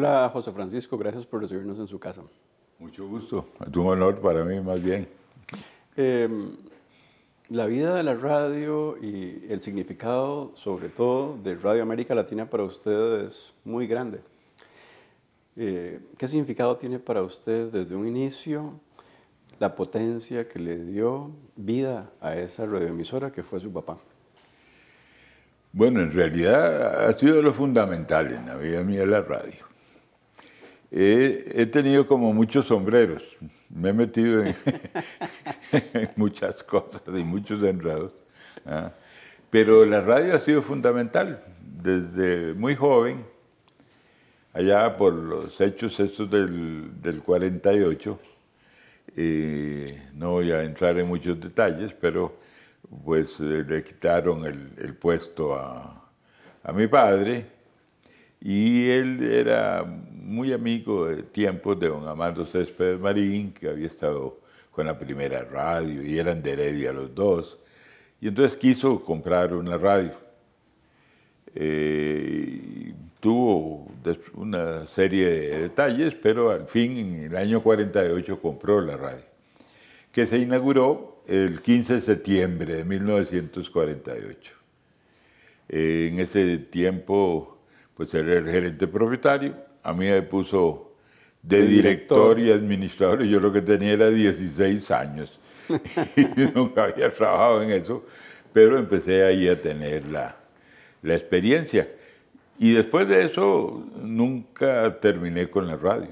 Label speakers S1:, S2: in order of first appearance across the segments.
S1: Hola, José Francisco, gracias por recibirnos en su casa. Mucho
S2: gusto, es un honor para mí más bien.
S1: Em, la vida de la radio y el significado, sobre todo, de Radio América Latina para usted es muy grande. Eh, ¿Qué significado tiene para usted desde un inicio la potencia que le dio vida a esa radioemisora que fue su papá?
S2: Bueno, en realidad ha sido lo fundamental en la vida mía la radio he tenido como muchos sombreros, me he metido en, muchas cosas y muchos enredos. ¿ah? Pero la radio ha sido fundamental desde muy joven, allá por los hechos estos del, 48. Eh, no voy a entrar en muchos detalles, pero pues eh, le quitaron el, puesto a, a mi padre y él era muy amigo de tiempos de don Amando Céspedes Marín, que había estado con la primera radio y eran de Heredia los dos. Y entonces quiso comprar una radio. Eh, tuvo una serie de detalles, pero al fin, en el año 48, compró la radio, que se inauguró el 15 de septiembre de 1948. Eh, en ese tiempo pues era el gerente propietario, a mí me puso de director y administrador, yo lo que tenía era 16 años, y nunca había trabajado en eso, pero empecé ahí a tener la, la experiencia. Y después de eso nunca terminé con la radio.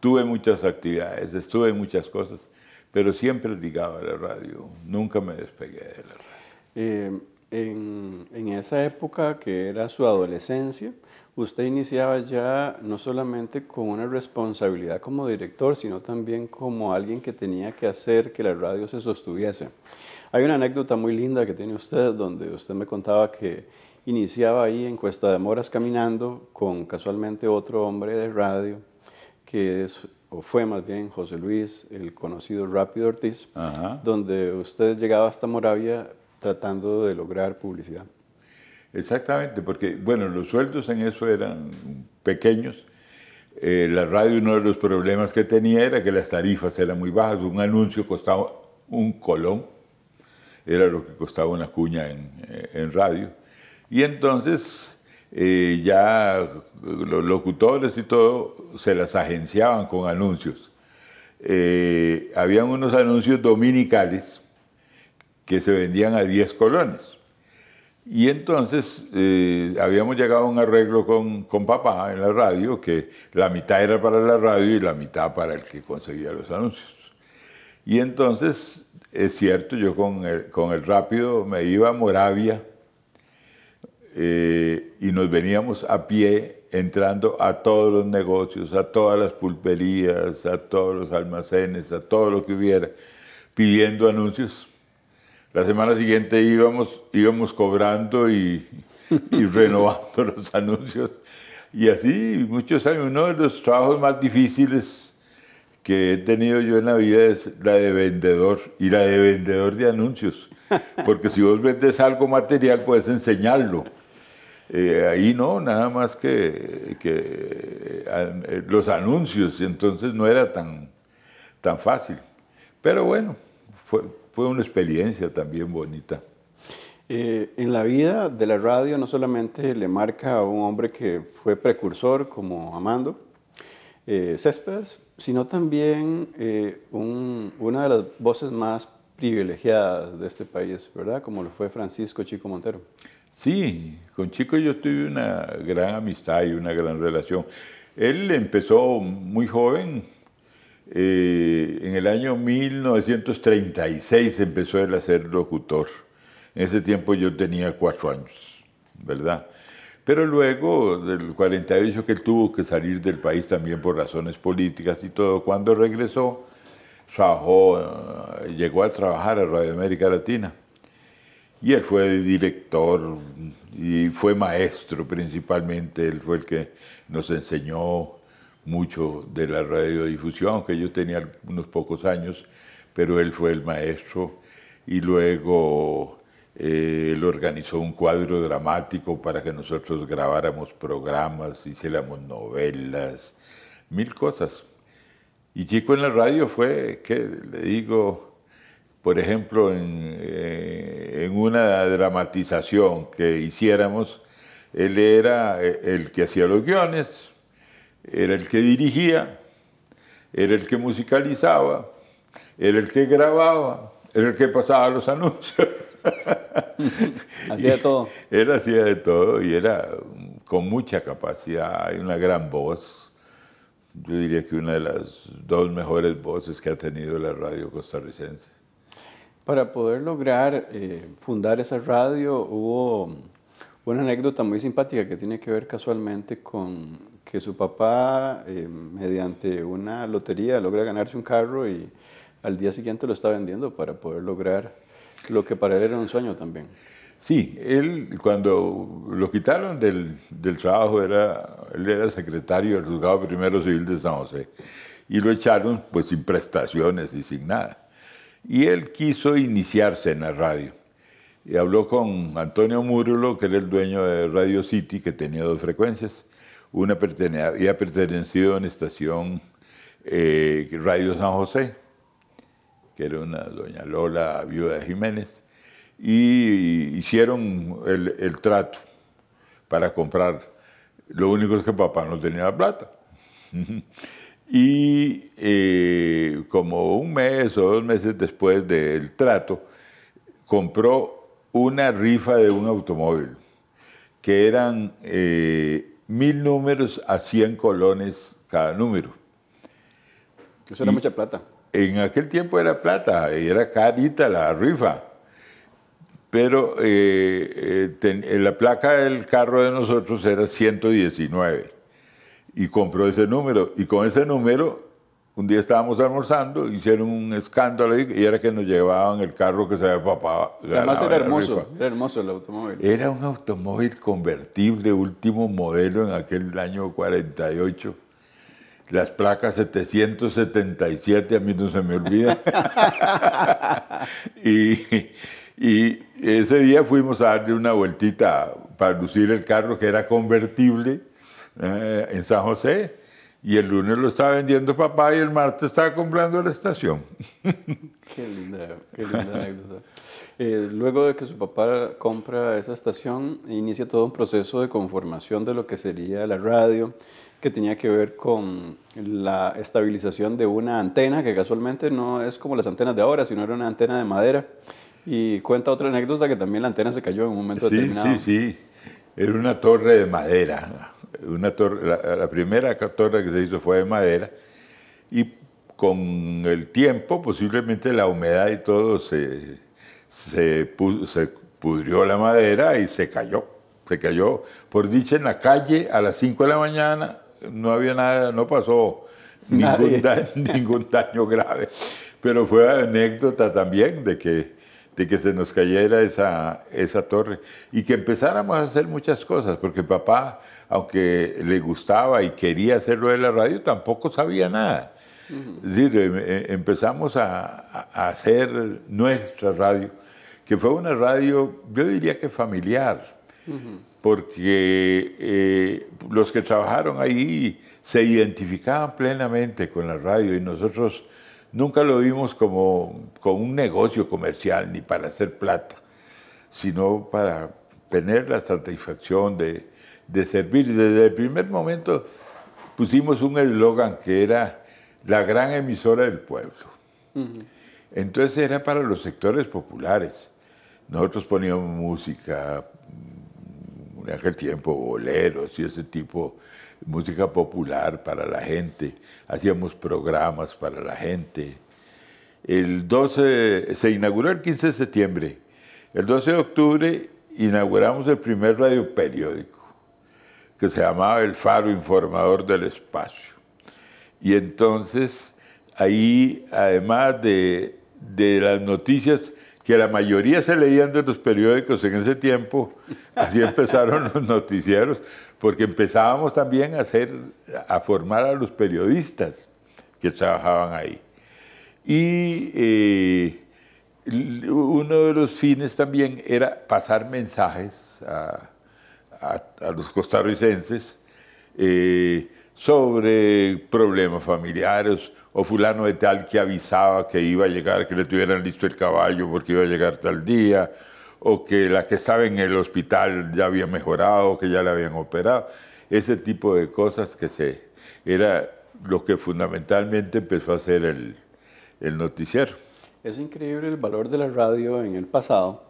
S2: Tuve muchas actividades, estuve en muchas cosas, pero siempre ligaba a la
S1: radio. Nunca me despegué de la radio. Eh, en, en, esa época que era su adolescencia, usted iniciaba ya no solamente con una responsabilidad como director, sino también como alguien que tenía que hacer que la radio se sostuviese. Hay una anécdota muy linda que tiene usted, donde usted me contaba que iniciaba ahí en Cuesta de Moras caminando con casualmente otro hombre de radio, que es o fue más bien José Luis, el conocido Rápido Ortiz, donde usted llegaba hasta Moravia tratando de lograr publicidad.
S2: Exactamente, porque bueno, los sueldos en eso eran pequeños. Eh, la radio, uno de los problemas que tenía era que las tarifas eran muy bajas. Un anuncio costaba un colón, era lo que costaba una cuña en, eh, radio. Y entonces eh, ya los locutores y todo se las agenciaban con anuncios. habían unos anuncios dominicales que se vendían a 10 colones. Y entonces eh, habíamos llegado a un arreglo con, con, papá en la radio, que la mitad era para la radio y la mitad para el que conseguía los anuncios. Y entonces, es cierto, yo con el, con el rápido me iba a Moravia eh, y nos veníamos a pie entrando a todos los negocios, a todas las pulperías, a todos los almacenes, a todo lo que hubiera, pidiendo anuncios la semana siguiente íbamos, íbamos cobrando y, renovando los anuncios. Y así muchos años. Uno de los trabajos más difíciles que he tenido yo en la vida es la de vendedor y la de vendedor de anuncios. Porque si vos vendes algo material, puedes enseñarlo. Eh, ahí no, nada más que, eh, eh, los anuncios. Entonces no era tan, tan fácil. Pero bueno, fue, fue una experiencia también bonita.
S1: Eh, en la vida de la radio no solamente le marca a un hombre que fue precursor como Amando eh, Céspedes, sino también eh, una de las voces más privilegiadas de este país, ¿verdad? Como lo fue Francisco Chico Montero. Sí, con
S2: Chico yo tuve una gran amistad y una gran relación. Él empezó muy joven eh, en el año 1936 empezó él a ser locutor. En ese tiempo yo tenía cuatro años, ¿verdad? Pero luego del 48 que tuvo que salir del país también por razones políticas y todo, cuando regresó, eh, llegó a trabajar a Radio América Latina. Y él fue director y fue maestro principalmente, él fue el que nos enseñó mucho de la radiodifusión, aunque yo tenía unos pocos años, pero él fue el maestro y luego eh, él organizó un cuadro dramático para que nosotros grabáramos programas, hiciéramos novelas, mil cosas. Y Chico en la radio fue, que le digo, por ejemplo, en, eh, en una dramatización que hiciéramos, él era eh, el que hacía los guiones, era el que dirigía, era el que musicalizaba, era el que grababa, era el que pasaba los anuncios. hacía de todo. Él hacía de todo y era con mucha capacidad y una gran voz. Yo diría que una de las dos mejores voces que ha tenido la radio costarricense.
S1: Para poder lograr eh, fundar esa radio hubo una anécdota muy simpática que tiene que ver casualmente con que su papá, eh, mediante una lotería, logra ganarse un carro y al día siguiente lo está vendiendo para poder lograr lo que para él era un sueño también. Sí, él cuando lo
S2: quitaron del, trabajo, era, él era secretario del juzgado primero civil de San José y lo echaron pues sin prestaciones y sin nada. Y él quiso iniciarse en la radio y habló con Antonio Murulo, que era el dueño de Radio City, que tenía dos frecuencias una pertene había pertenecido a una estación eh, Radio San José, que era una doña Lola, viuda de Jiménez, y hicieron el, trato para comprar. Lo único es que papá no tenía la plata. y eh, como un mes o dos meses después del trato, compró una rifa de un automóvil, que eran eh, mil números a 100 colones cada número. Eso era mucha plata. En aquel tiempo era plata, era carita la rifa. Pero eh, eh, eh, la placa del carro de nosotros era 119 y compró ese número. Y con ese número un día estábamos almorzando, hicieron un escándalo y era que nos llevaban el carro que se había papá. Además era hermoso,
S1: era hermoso el automóvil. Era
S2: un automóvil convertible, último modelo en aquel año 48. Las placas 777, a mí no se me olvida. y, ese día fuimos a darle una vueltita para lucir el carro que era convertible eh, en San José y el lunes lo estaba vendiendo papá y el martes estaba comprando la estación.
S1: Qué linda, qué linda anécdota. Eh, luego de que su papá compra esa estación, inicia todo un proceso de conformación de lo que sería la radio, que tenía que ver con la estabilización de una antena, que casualmente no es como las antenas de ahora, sino era una antena de madera. Y cuenta otra anécdota que también la antena se cayó en un momento sí, determinado. Sí,
S2: sí, sí. Era una torre de madera una torre, la, primera torre que se hizo fue de madera y con el tiempo, posiblemente la humedad y todo, se, se, pudrió la madera y se cayó. Se cayó, por dicha, en la calle a las 5 de la mañana, no había nada, no pasó ningún, daño, ningún daño grave. Pero fue anécdota también de que de que se nos cayera esa, esa torre y que empezáramos a hacer muchas cosas, porque papá aunque le gustaba y quería hacerlo de la radio, tampoco sabía nada. Es decir, em, eh, empezamos a, hacer nuestra radio, que fue una radio, yo diría que familiar, porque eh, los que trabajaron ahí se identificaban plenamente con la radio y nosotros nunca lo vimos como, como un negocio comercial ni para hacer plata, sino para tener la satisfacción de, de servir. Desde el primer momento pusimos un eslogan que era la gran emisora del pueblo. Entonces era para los sectores populares. Nosotros poníamos música, mm, en aquel tiempo boleros y ese tipo, música popular para la gente. Hacíamos programas para la gente. El 12, se inauguró el 15 de septiembre. El 12 de octubre inauguramos el primer radio periódico que se llamaba el Faro Informador del Espacio. Y entonces ahí, además de, de las noticias que la mayoría se leían de los periódicos en ese tiempo, así empezaron los noticieros, porque empezábamos también a, hacer, a formar a los periodistas que trabajaban ahí. Y eh, uno de los fines también era pasar mensajes a, a, los costarricenses eh, sobre problemas familiares o fulano de tal que avisaba que iba a llegar, que le tuvieran listo el caballo porque iba a llegar tal día, o que la que estaba en el hospital ya había mejorado, que ya la habían operado, ese tipo de cosas que se era lo que fundamentalmente empezó a hacer el
S1: noticiero. Es increíble el valor de la radio en el pasado,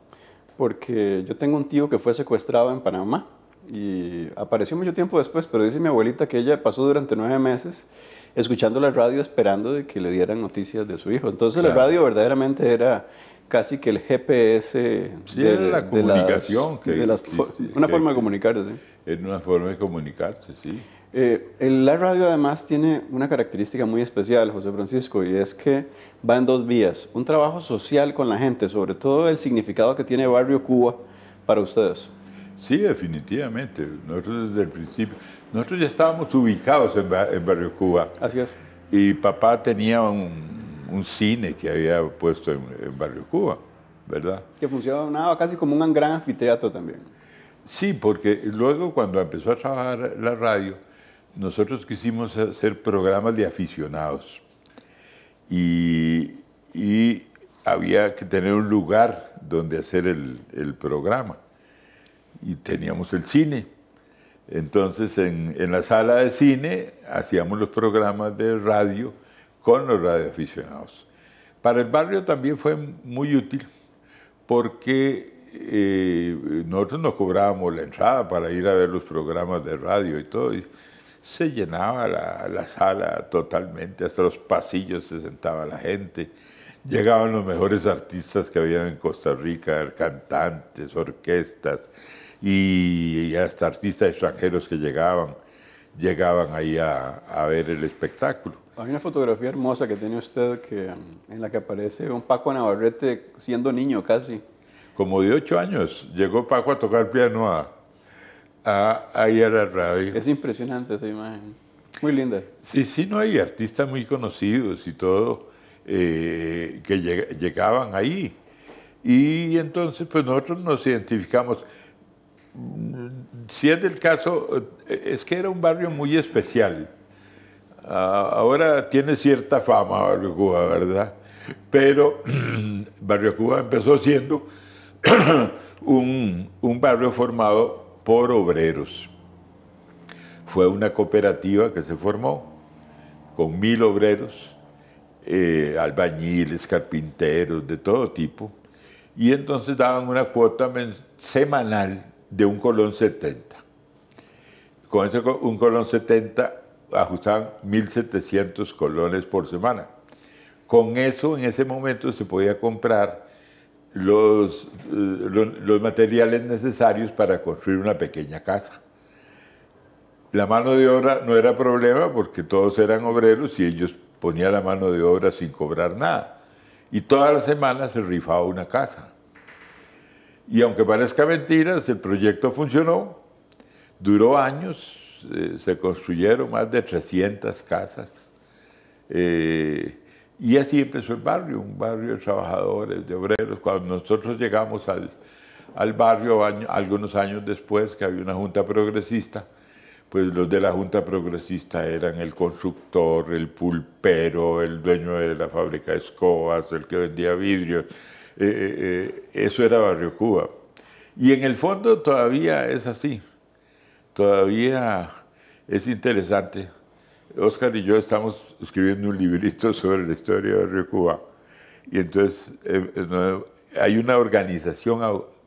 S1: porque yo tengo un tío que fue secuestrado en Panamá y apareció mucho tiempo después, pero dice mi abuelita que ella pasó durante nueve meses escuchando la radio esperando de que le dieran noticias de su hijo. Entonces la radio verdaderamente era casi que el GPS de, la comunicación. una forma de comunicarse. Era una forma de comunicarse, sí. Eh, la radio además tiene una característica muy especial, José Francisco, y es que va en dos vías. Un trabajo social con la gente, sobre todo el significado que tiene Barrio Cuba para ustedes. Sí, definitivamente.
S2: Nosotros desde el principio, nosotros ya estábamos ubicados en, Barrio Cuba. Así es. Y papá tenía un, cine que había puesto en, Barrio Cuba, ¿verdad?
S1: Que funcionaba casi como un gran anfiteatro también.
S2: Sí, porque luego cuando empezó a trabajar la radio, nosotros quisimos hacer programas de aficionados. Y, había que tener un lugar donde hacer el, el programa y teníamos el cine. Entonces en, en, la sala de cine hacíamos los programas de radio con los radioaficionados. Para el barrio también fue muy útil porque eh, nosotros nos cobrábamos la entrada para ir a ver los programas de radio y todo. se llenaba la, la sala totalmente, hasta los pasillos se sentaba la gente. Llegaban los mejores artistas que había en Costa Rica, cantantes, orquestas, y hasta artistas extranjeros que llegaban, llegaban ahí a, ver el espectáculo.
S1: Hay una fotografía hermosa que tiene usted que, en la que aparece un Paco Navarrete siendo niño casi. Como de ocho años, llegó Paco a tocar piano ahí a la radio. Es impresionante esa imagen, muy linda. Sí, sí, no hay
S2: artistas muy conocidos y todo eh, que llegaban ahí. Y entonces, pues nosotros nos identificamos si es del caso, eh, es que era un barrio muy especial. Ah, ahora tiene cierta fama Barrio Cuba, ¿verdad? Pero Barrio Cuba empezó siendo un, barrio formado por obreros. Fue una cooperativa que se formó con mil obreros, eh, albañiles, carpinteros, de todo tipo, y entonces daban una cuota semanal de un colón 70. Con ese un colón 70 ajustaban 1.700 colones por semana. Con eso, en ese momento, se podía comprar los, eh, los, los materiales necesarios para construir una pequeña casa. La mano de obra no era problema porque todos eran obreros y ellos ponían la mano de obra sin cobrar nada. Y todas las semanas se rifaba una casa. Y aunque parezca mentira, el proyecto funcionó, duró años, eh, se construyeron más de 300 casas. Eh, y así empezó el barrio, un barrio de trabajadores, de obreros. Cuando nosotros llegamos al, barrio algunos años después, que había una junta progresista, pues los de la Junta Progresista eran el constructor, el pulpero, el dueño de la fábrica de escobas, el que vendía vidrio, eh, eh, eh, eso era Barrio Cuba. Y en el fondo todavía es así, todavía es interesante. Oscar y yo estamos escribiendo un librito sobre la historia de Barrio Cuba. Y entonces em, hay una organización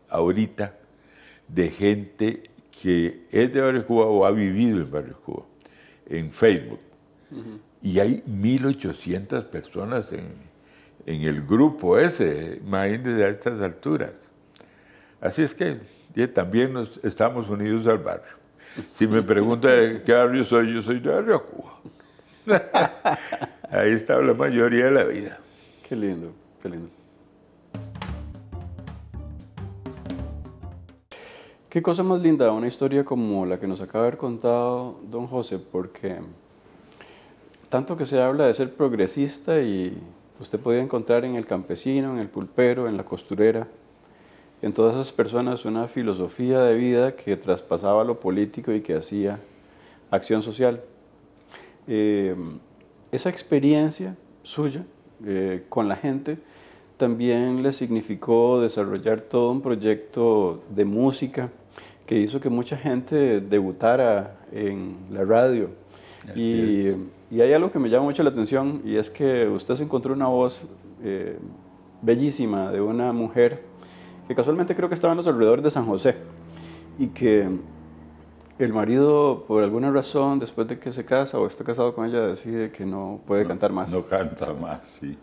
S2: ahorita de gente que es de Barrio Cuba o ha vivido en Barrio Cuba, en Facebook. Y hay 1.800 personas en, en el grupo ese, imagínense a estas alturas. Así es que eh, también nos estamos unidos al barrio. Si me pregunta qué barrio soy, yo soy de Barrio Cuba.
S1: Ahí está la mayoría de la vida. Qué lindo, qué lindo. Qué cosa más linda una historia como la que nos acaba de haber contado don José, porque tanto que se habla de ser progresista y, Usted podía encontrar en el campesino, en el pulpero, en la costurera, en todas esas personas una filosofía de vida que traspasaba lo político y que hacía acción social. Eh, esa experiencia suya eh, con la gente también le significó desarrollar todo un proyecto de música que hizo que mucha gente debutara en la radio. Y hay algo que me llama mucho la atención y es que usted se encontró una voz eh, bellísima de una mujer que casualmente creo que estaba en los alrededores de San José y que el marido por alguna razón después de que se casa o está casado con ella decide que no puede cantar más. No canta más, sí.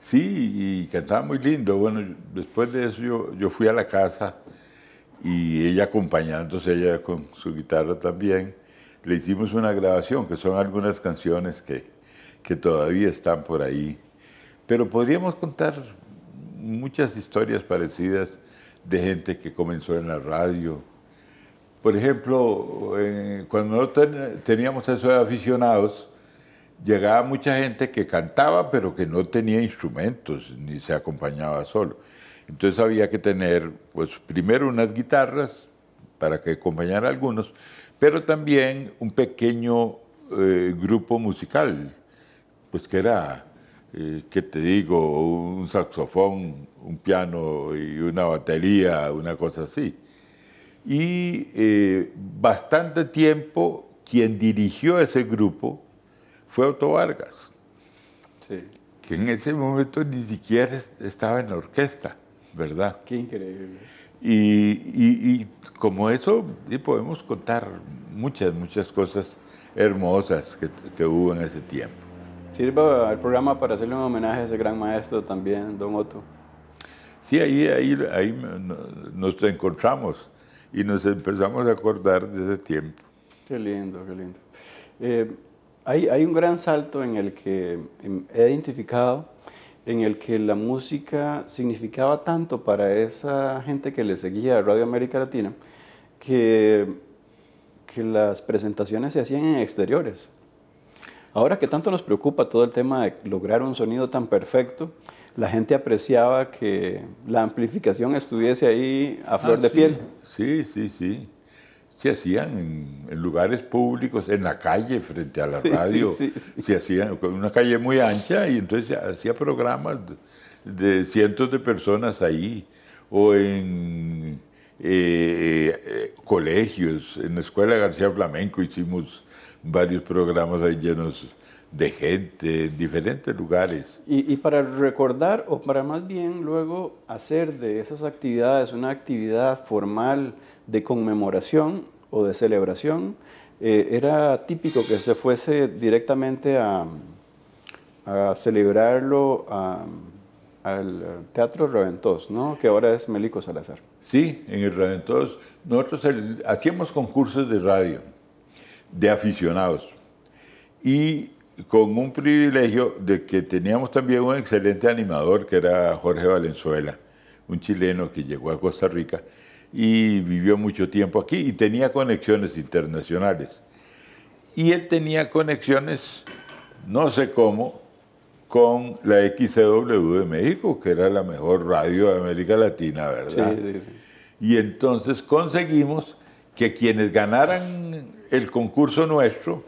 S2: Sí, y cantaba muy lindo. Bueno, después de eso yo, yo fui a la casa y ella acompañándose, ella con su guitarra también le hicimos una grabación, que son algunas canciones que, que todavía están por ahí. Pero podríamos contar muchas historias parecidas de gente que comenzó en la radio. Por ejemplo, eh, cuando nosotros teníamos eso de aficionados, llegaba mucha gente que cantaba, pero que no tenía instrumentos, ni se acompañaba solo. Entonces había que tener, pues, primero unas guitarras para que acompañara a algunos, pero también un pequeño eh, grupo musical, pues que era, eh, ¿qué te digo?, un saxofón, un piano y una batería, una cosa así. Y eh, bastante tiempo quien dirigió ese grupo fue Otto Vargas, que en ese momento ni siquiera estaba en la orquesta, ¿verdad?
S1: Qué increíble.
S2: Y, como eso, y podemos contar muchas, muchas cosas hermosas que, que hubo en ese tiempo.
S1: Sirva el programa para hacerle un homenaje a ese gran maestro también, don Otto.
S2: Sí, ahí, ahí, ahí nos encontramos y nos empezamos a acordar de ese tiempo.
S1: Qué lindo, qué lindo. Eh, hay, hay, un gran salto en el que em, he identificado en el que la música significaba tanto para esa gente que le seguía a Radio América Latina que, las presentaciones se hacían en exteriores. Ahora que tanto nos preocupa todo el tema de lograr un sonido tan perfecto, la gente apreciaba que la amplificación estuviese ahí a ah, flor de piel.
S2: Sí, sí, sí se hacían en, lugares públicos, en la calle, frente a la radio. Sí, sí, se hacían una calle muy ancha y entonces hacía programas de, cientos de personas ahí, o en eh, eh, colegios, en la Escuela García Flamenco hicimos varios programas ahí llenos de gente en diferentes
S1: lugares. Y, y, para recordar, o para más bien luego hacer de esas actividades una actividad formal de conmemoración, o de celebración, eh, era típico que se fuese directamente a, celebrarlo al Teatro Reventós, ¿no? que ahora es Melico Salazar. Sí, en el Reventós. Nosotros hacíamos concursos
S2: de radio, de aficionados, y con un privilegio de que teníamos también un excelente animador, que era Jorge Valenzuela, un chileno que llegó a Costa Rica, y vivió mucho tiempo aquí y tenía conexiones internacionales. Y él tenía conexiones, no sé cómo, con la XW de México, que era la mejor radio de América Latina, ¿verdad? Sí, sí, sí. Y entonces conseguimos que quienes ganaran el concurso nuestro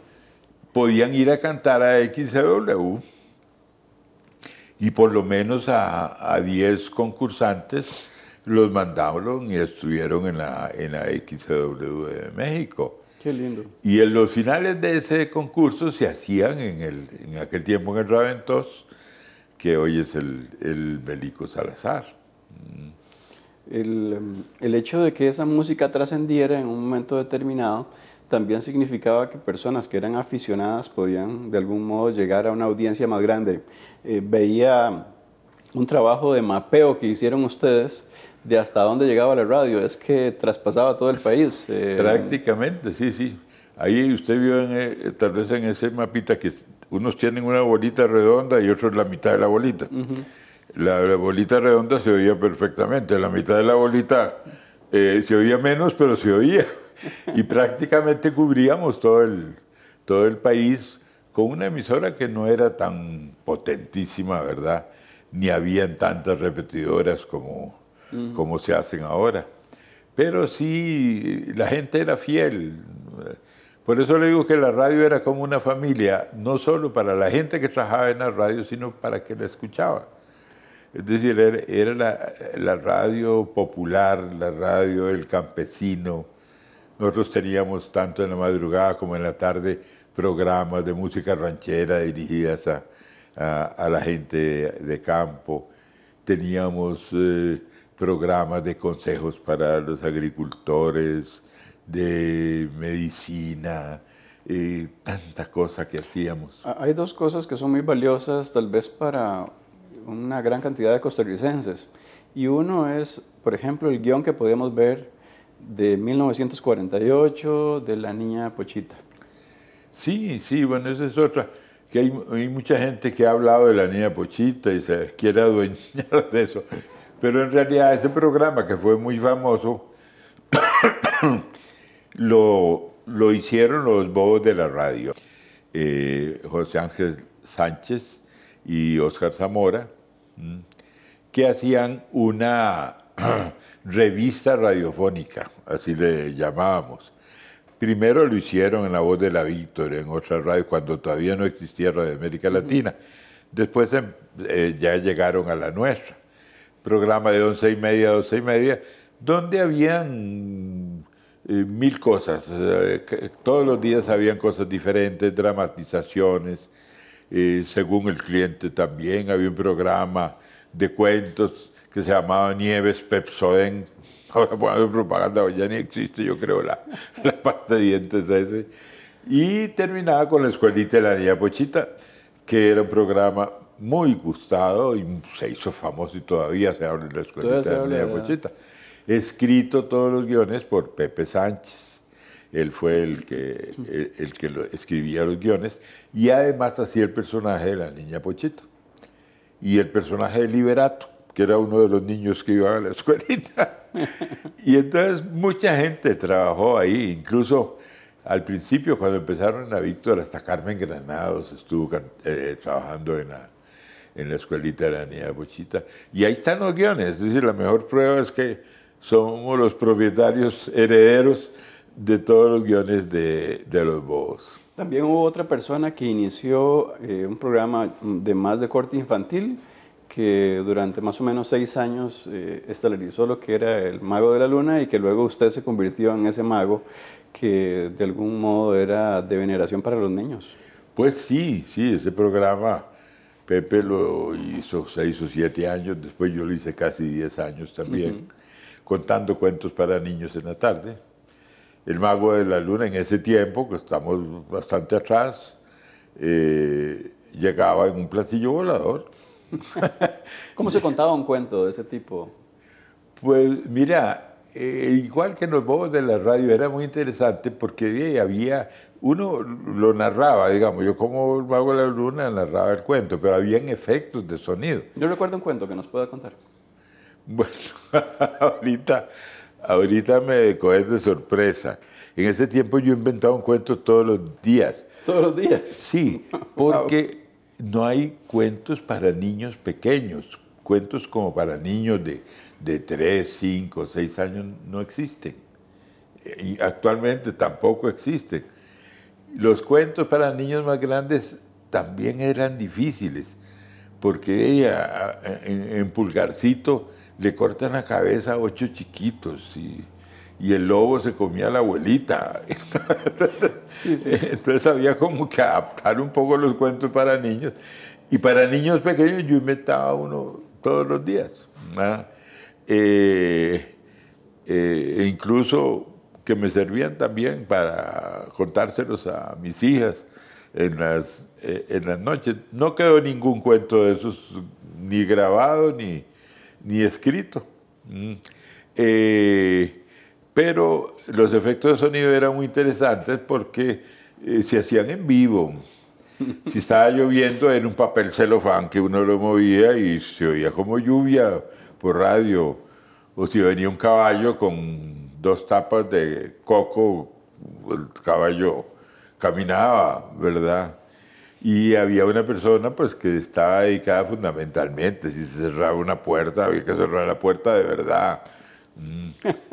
S2: podían ir a cantar a XW y por lo menos a 10 concursantes los mandaron y estuvieron en la, en la XW de México. Qué lindo. Y en los finales de ese concurso se hacían en, el, en aquel
S1: tiempo en el Raventos, que hoy es el, el Belico Salazar. Mm. El, em, el, hecho de que esa música trascendiera en un momento determinado también significaba que personas que eran aficionadas podían de algún modo llegar a una audiencia más grande. Eh, veía un trabajo de mapeo que hicieron ustedes de hasta dónde llegaba la radio, es que traspasaba todo el país. Eh. Prácticamente,
S2: sí, sí. Ahí usted vio eh, tal vez en ese mapita que unos tienen una bolita redonda y otros la mitad de la bolita. la, bolita redonda se oía perfectamente, la mitad de la bolita eh, se oía menos, pero se oía. Y prácticamente cubríamos todo el, todo el país con una emisora que no era tan potentísima, ¿verdad? Ni habían tantas repetidoras como, como se hacen ahora. Pero sí, la gente era fiel. Por eso le digo que la radio era como una familia, no solo para la gente que trabajaba en la radio, sino para que la escuchaba. Es decir, era, la, radio popular, la radio del campesino. Nosotros teníamos tanto en la madrugada como en la tarde programas de música ranchera dirigidas a, a, la gente de campo. Teníamos... Eh, programas de consejos para los agricultores, de medicina, eh, tanta cosa que hacíamos.
S1: Ah, hay dos cosas que son muy valiosas tal vez para una gran cantidad de costarricenses. Y uno es, por ejemplo, el guión que podemos ver de 1948 de la niña Pochita.
S2: Sí, sí, bueno, esa es otra. Que hay mucha gente que ha hablado de la niña Pochita y se quiere adueñar de eso. Pero en realidad ese programa que fue muy famoso lo, hicieron los bobos de la radio. Eh, José Ángel Sánchez y Oscar Zamora, que hacían una revista radiofónica, así le llamábamos. Primero lo hicieron en la voz de la Victoria, en otra radio, cuando todavía no existía Radio América Latina. Después em, eh, ya llegaron a la nuestra programa de once y media, doce y media, donde habían eh, mil cosas. Eh, todos los días habían cosas diferentes, dramatizaciones, eh, según el cliente también. Había un programa de cuentos que se llamaba Nieves Pepsoden. Ahora es propaganda, ya ni existe, yo creo, la, la pasta de dientes ese. Y terminaba con la escuelita de la niña Pochita, que era un programa muy gustado y se hizo famoso y todavía se habla en la escuelita de niña Escrito todos los guiones por Pepe Sánchez. Él fue el que, el, que lo, escribía los guiones y además hacía el personaje de la niña Pochita y el personaje de Liberato, que era uno de los niños que iban a la escuelita. y entonces mucha gente trabajó ahí, incluso al principio cuando empezaron la Víctor, hasta Carmen Granados estuvo eh, trabajando en la, en la escuelita de la niña Bochita. Y ahí están los guiones, es decir, la mejor prueba es que somos los propietarios herederos de todos los guiones de, los bobos.
S1: También hubo otra persona que inició eh, un programa de más de corte infantil que durante más o menos seis años eh, lo que era el mago de la luna y que luego usted se convirtió en ese mago que de algún modo era de veneración para los niños. Pues sí, sí, ese programa
S2: Pepe lo hizo seis o siete años, después yo lo hice casi diez años también, contando cuentos para niños en la tarde. El Mago de la Luna en ese tiempo, que estamos bastante atrás, eh, llegaba en un platillo volador. ¿Cómo se contaba un cuento de ese tipo? Pues mira, eh, igual que en los bobos de la radio, era muy interesante porque eh, había uno lo narraba, digamos, yo como Mago de la Luna narraba el cuento, pero había efectos de sonido.
S1: Yo recuerdo un cuento que nos pueda contar.
S2: Bueno, ahorita, ahorita me coges de sorpresa. En ese tiempo yo inventaba un cuento todos los días. ¿Todos los días? Sí, porque no hay cuentos para niños pequeños. Cuentos como para niños de, de 3, 5, 6 años no existen. Y actualmente tampoco existen. Los cuentos para niños más grandes también eran difíciles, porque ella en, Pulgarcito le cortan la cabeza a ocho chiquitos y, el lobo se comía a la abuelita. Entonces, había como que adaptar un poco los cuentos para niños. Y para niños pequeños yo inventaba uno todos los días. ¿no? ¿ah? Eh, eh, e incluso que me servían también para contárselos a mis hijas en las, eh, en las noches. No quedó ningún cuento de esos ni grabado ni, ni escrito. Mm. Eh, pero los efectos de sonido eran muy interesantes porque eh, se hacían en vivo. Si estaba lloviendo era un papel celofán que uno lo movía y se oía como lluvia por radio. O si venía un caballo con dos tapas de coco, el caballo caminaba, ¿verdad? Y había una persona pues que estaba dedicada fundamentalmente, si se cerraba una puerta, había que cerrar la puerta de verdad. Mm.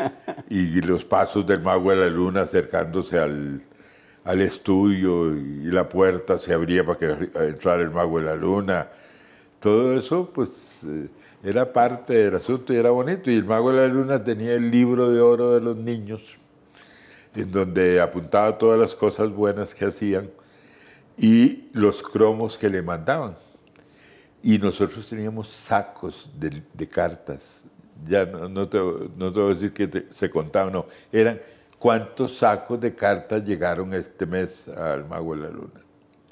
S2: y los pasos del mago de la luna acercándose al, al estudio y la puerta se abría para que entrara el mago de la luna. Todo eso, pues, eh, era parte del asunto y era bonito. Y el mago de la luna tenía el libro de oro de los niños, en donde apuntaba todas las cosas buenas que hacían y los cromos que le mandaban. Y nosotros teníamos sacos de, cartas. Ya no, te, no, voy a decir que se contaban, no. Eran cuántos sacos de
S1: cartas llegaron este mes al Mago de la Luna.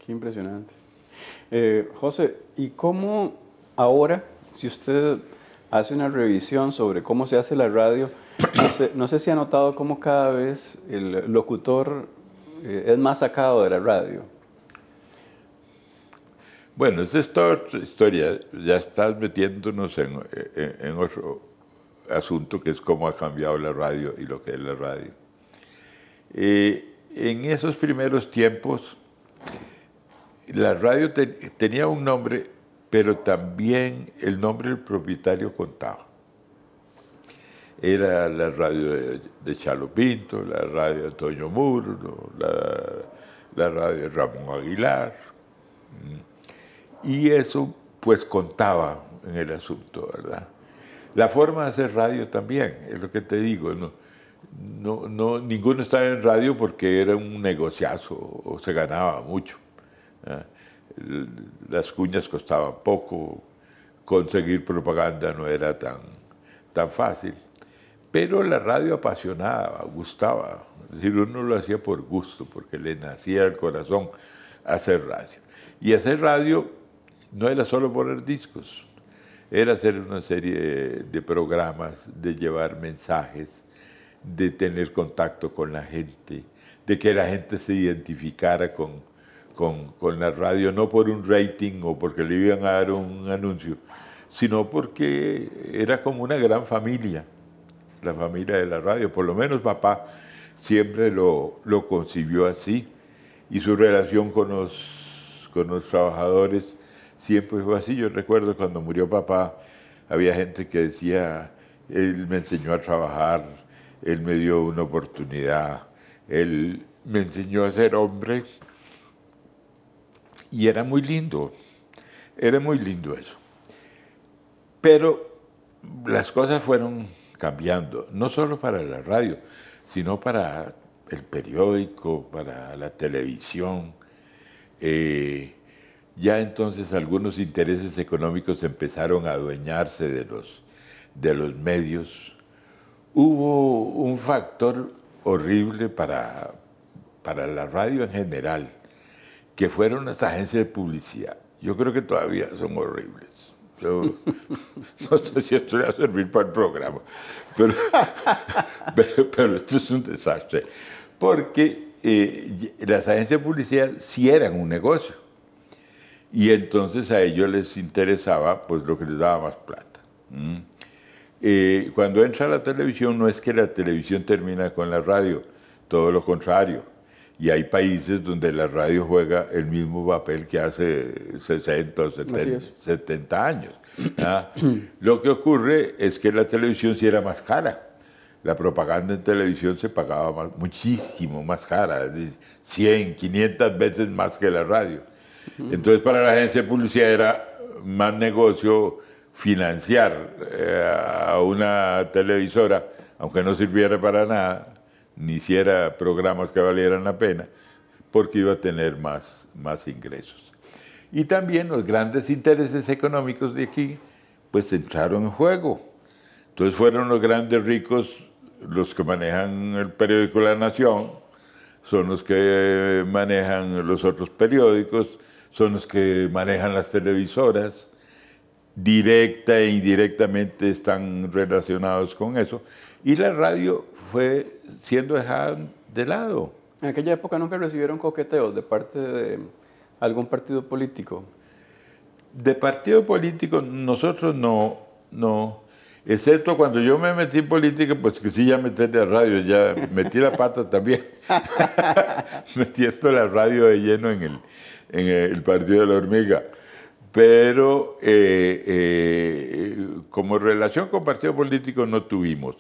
S1: Qué impresionante. Eh, José, ¿y cómo ahora si usted hace una revisión sobre cómo se hace la radio, no sé, si ha notado cómo cada vez el locutor eh, es más sacado de la radio.
S2: Bueno, esa es toda otra historia. Ya estás metiéndonos en, otro asunto que es cómo ha cambiado la radio y lo que es la radio. Eh, en esos primeros tiempos, la radio tenía un nombre pero también el nombre del propietario contaba. Era la radio de, Chalo Pinto, la radio de Antonio Muro, la, radio de Ramón Aguilar. Mm, y eso pues contaba en el asunto, ¿verdad? La forma de hacer radio también, es lo que te digo, no, no, ninguno estaba en radio porque era un negociazo o se ganaba mucho las cuñas costaban poco, conseguir propaganda no era tan, tan fácil. Pero la radio apasionaba, gustaba. Es decir, uno lo hacía por gusto, porque le nacía al corazón hacer radio. Y hacer radio no era solo poner discos, era hacer una serie de programas, de llevar mensajes, de tener contacto con la gente, de que la gente se identificara con, con, con la radio, no por un rating o porque le iban a dar un anuncio, sino porque era como una gran familia, la familia de la radio, por lo menos papá siempre lo, lo concibió así y su relación con los, con los trabajadores siempre fue así. Yo recuerdo cuando murió papá, había gente que decía, él me enseñó a trabajar, él me dio una oportunidad, él me enseñó a ser hombre y era muy lindo, era muy lindo eso. Pero las cosas fueron cambiando, no solo para la radio, sino para el periódico, para la televisión. Eh, ya entonces algunos intereses económicos empezaron a adueñarse de los, de los medios. Hubo un factor horrible para, para la radio en general, que fueron las agencias de publicidad. Yo creo que todavía son horribles. no sé si esto le va a servir para el programa, pero, esto es un desastre. Porque eh, las agencias de publicidad sí eran un negocio. Y entonces a ellos les interesaba pues lo que les daba más plata. Eh, cuando entra la televisión no es que la televisión termina con la radio, todo lo contrario y hay países donde la radio juega el mismo papel que hace 60 o 70, años. ¿ah? Lo que ocurre es que la televisión sí era más cara. La propaganda en televisión se pagaba muchísimo más cara, 100, 500 veces más que la radio. Entonces para la agencia de era más negocio financiar eh, a una televisora, aunque no sirviera para nada, ni hiciera programas que valieran la pena, porque iba a tener más, más ingresos. Y también los grandes intereses económicos de aquí, pues entraron en juego. Entonces fueron los grandes ricos, los que manejan el periódico La Nación, son los que manejan los otros periódicos, son los que manejan las televisoras, directa e indirectamente están relacionados
S1: con eso. Y la radio fue siendo dejada de lado. ¿En aquella época nunca recibieron coqueteos de parte de algún partido político?
S2: De partido político nosotros no, no, excepto cuando yo me metí en política, pues que sí ya metí la radio, ya metí la pata también, metí en la radio de lleno en el, en el partido de la hormiga. Pero eh, eh, como relación con partido político no tuvimos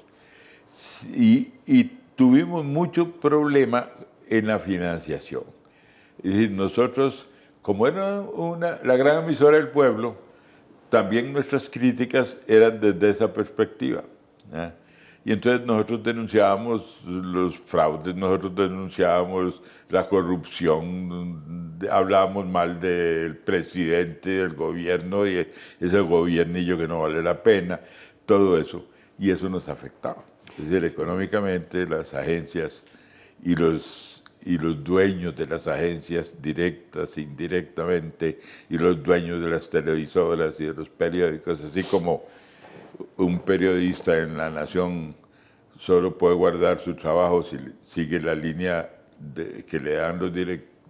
S2: y, tuvimos mucho problema en la financiación. Es decir, nosotros, como era una, la gran emisora del pueblo, también nuestras críticas eran desde esa perspectiva. ¿eh? Y entonces nosotros denunciábamos los fraudes, nosotros denunciábamos la corrupción, hablábamos mal del presidente, del gobierno, y ese gobiernillo que no vale la pena, todo eso. Y eso nos afectaba. Es decir, económicamente las agencias y los, y los dueños de las agencias directas, indirectamente, y los dueños de las televisoras y de los periódicos, así como un periodista en La Nación solo puede guardar su trabajo si sigue la línea que le dan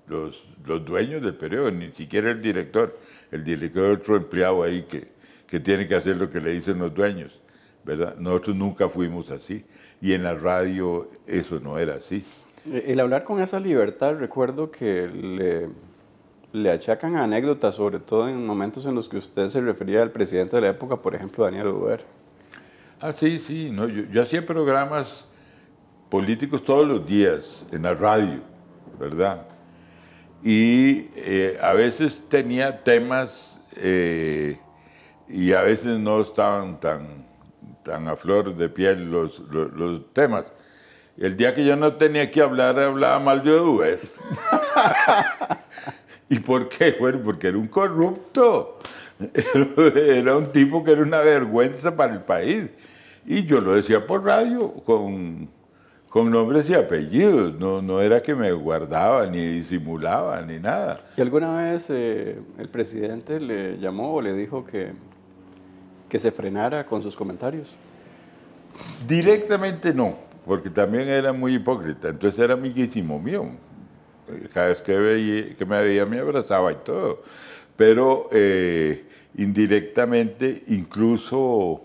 S2: los, los, dueños del periódico, ni siquiera el director. El director es otro empleado ahí que, que tiene que hacer lo que le dicen los dueños. Nosotros nunca fuimos así y en la radio eso no era así.
S1: Eh, el hablar con esa libertad, recuerdo que le, achacan anécdotas, sobre todo en momentos en los que usted se refería al presidente de la época, por ejemplo, Daniel Uber. Ah, sí,
S2: sí, no, yo, hacía programas políticos todos los días en la radio, ¿verdad? Y eh, a veces tenía temas eh, y a veces no estaban tan tan a flor de piel los, los, temas. El día que yo no tenía que hablar, hablaba mal de Uber. ¿Y por qué? Bueno, porque era un corrupto. Era un tipo que era una vergüenza para el país. Y yo lo decía por radio, con, con nombres y apellidos. No, no era que
S1: me guardaba, ni disimulaba, ni nada. ¿Y alguna vez eh, el presidente le llamó o le dijo que, que se frenara con sus comentarios?
S2: Directamente no, porque también era muy hipócrita, entonces era amiguísimo mío. Cada vez que, veía, que me veía me abrazaba y todo, pero eh, indirectamente incluso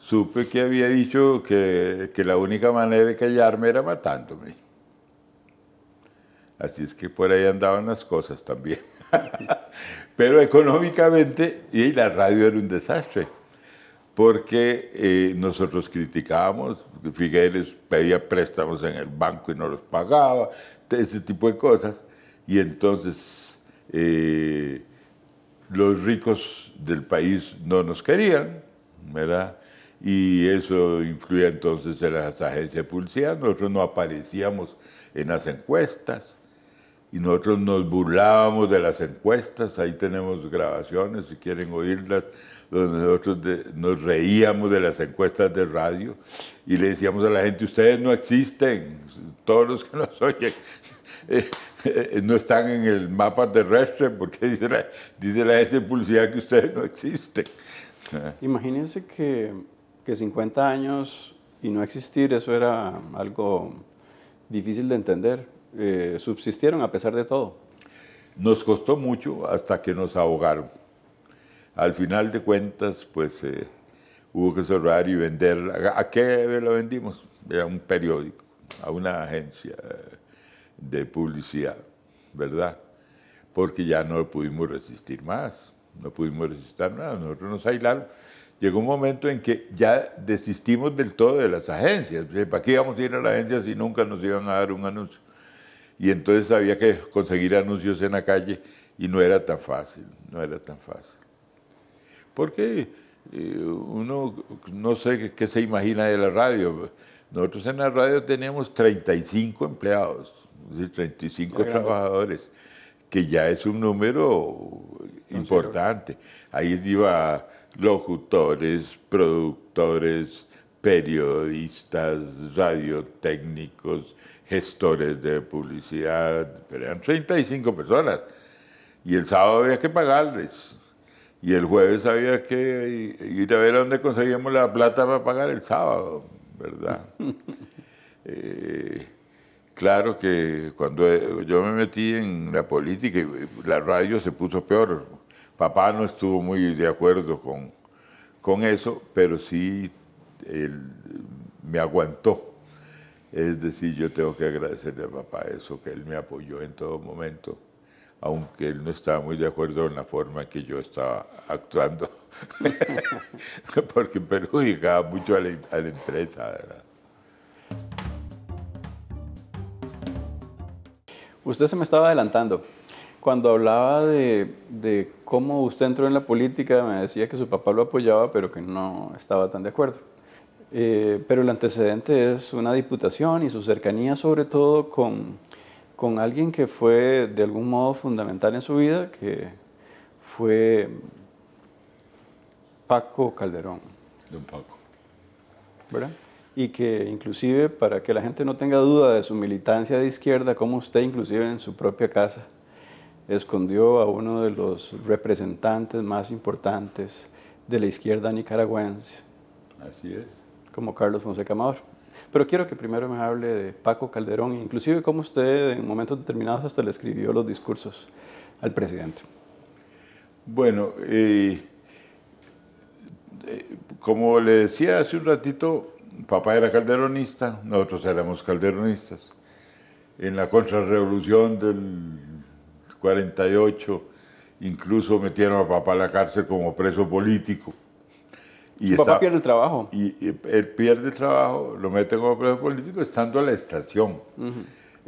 S2: supe que había dicho que, que la única manera de callarme era matándome. Así es que por ahí andaban las cosas también. Pero económicamente, y la radio era un desastre, porque eh, nosotros criticábamos, Figueres pedía préstamos en el banco y no los pagaba, ese tipo de cosas. Y entonces eh, los ricos del país no nos querían, ¿verdad? Y eso influía entonces en las agencias de publicidad, Nosotros no aparecíamos en las encuestas y nosotros nos burlábamos de las encuestas, ahí tenemos grabaciones si quieren oírlas, donde nosotros nos reíamos de las encuestas de radio y le decíamos a la gente, ustedes no existen, todos los que nos oyen eh, eh, no están en el mapa terrestre porque dice la, dice la
S1: publicidad que ustedes no existen. Imagínense que, que 50 años y no existir, eso era algo difícil de entender eh, subsistieron a pesar de todo. Nos costó mucho hasta que nos ahogaron.
S2: Al final de cuentas, pues eh, hubo que cerrar y vender. ¿A qué lo vendimos? A un periódico, a una agencia eh, de publicidad, ¿verdad? Porque ya no pudimos resistir más, no pudimos resistir nada nosotros nos aislaron. Llegó un momento en que ya desistimos del todo de las agencias. ¿Para qué íbamos a ir a las agencias si nunca nos iban a dar un anuncio? y entonces había que conseguir anuncios en la calle y no era tan fácil, no era tan fácil. Porque eh, uno no sé qué, se imagina de la radio. Nosotros en la radio teníamos 35 empleados, 35 trabajadores, que ya es un número importante. Ahí iba locutores, productores, periodistas, radiotécnicos, gestores de publicidad, pero eran 35 personas. Y el sábado había que pagarles. Y el jueves había que ir a ver dónde conseguíamos la plata para pagar el sábado, ¿verdad? Eh, claro que cuando yo me metí en la política, la radio se puso peor. Papá no estuvo muy de acuerdo con, con eso, pero sí me aguantó es decir, yo tengo que agradecerle a papá eso, que él me apoyó en todo momento, aunque él no estaba muy de acuerdo en la forma en que yo estaba actuando, porque perjudicaba mucho a la,
S1: empresa. Usted se me estaba adelantando. Cuando hablaba de cómo usted entró en la política, me decía que su papá lo apoyaba, pero que no estaba tan de acuerdo. Eh, pero el antecedente es una diputación y su cercanía sobre todo con, con alguien que fue de algún modo fundamental en su vida, que fue Paco Calderón. Don Paco. ¿Verdad? Y que inclusive, para que la gente no tenga duda de su militancia de izquierda, como usted inclusive en su propia casa escondió a uno de los representantes más importantes de la izquierda nicaragüense. Así es como Carlos Fonseca Amador. Pero quiero que primero me hable de Paco Calderón, inclusive cómo usted en momentos determinados hasta le escribió los discursos al presidente.
S2: Bueno, eh, eh, como le decía hace un ratito, papá era calderonista, nosotros éramos calderonistas. En la contrarrevolución del 48 incluso metieron a papá a la cárcel como preso político.
S1: Y Su papá pierde el trabajo.
S2: Y, él pierde el trabajo, lo meten como preso político estando a la estación.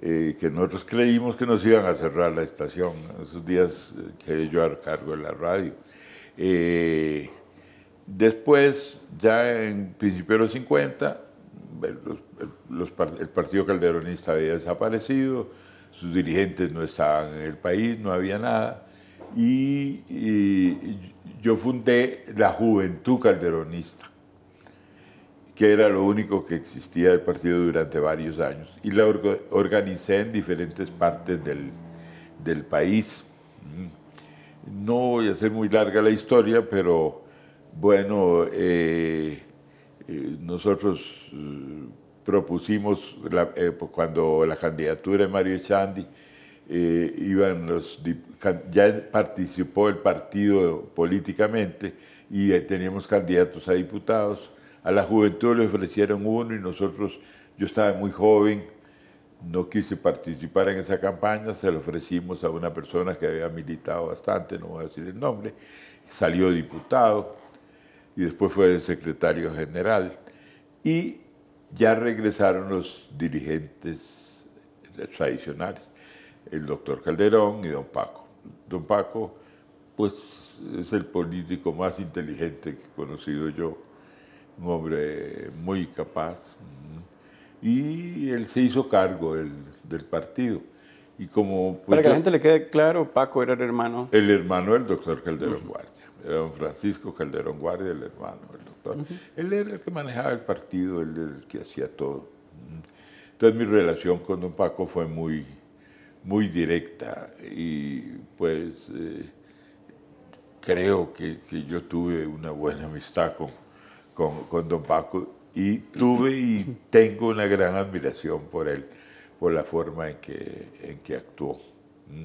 S2: Eh, que nosotros creímos que nos iban a cerrar la estación esos días eh, que yo al cargo de la radio. Eh, después, ya en principios de los 50, el partido calderonista había desaparecido, sus dirigentes no estaban en el país, no había nada. y yo fundé la Juventud Calderonista, que era lo único que existía del partido durante varios años, y la organicé en diferentes partes del, país. Mm. No voy a hacer muy larga la historia, pero bueno, eh, eh, nosotros eh, propusimos, cuando la candidatura de Mario Echandi, eh, iban los, ya participó el partido políticamente y eh, teníamos candidatos a diputados. A la juventud le ofrecieron uno y nosotros, yo estaba muy joven, no quise participar en esa campaña, se lo ofrecimos a una persona que había militado bastante, no voy a decir el nombre, salió diputado y después fue secretario general. Y ya regresaron los dirigentes tradicionales el doctor Calderón y don Paco. Don Paco, pues es el político más inteligente que he conocido yo, un hombre muy capaz, mm, y él se hizo cargo del, partido. Y como, pues, Para que la gente le
S1: quede claro, Paco era el hermano.
S2: El hermano del doctor Calderón Guardia. Era don Francisco Calderón Guardia, el hermano del
S1: doctor. Él era el que manejaba el
S2: partido, él era el que hacía todo. Mm. Entonces mi relación con don Paco fue muy, muy directa y pues eh, creo que, yo tuve una buena amistad con, con, don Paco y tuve y tengo una gran admiración por él, por la forma en que, en que actuó. Mm.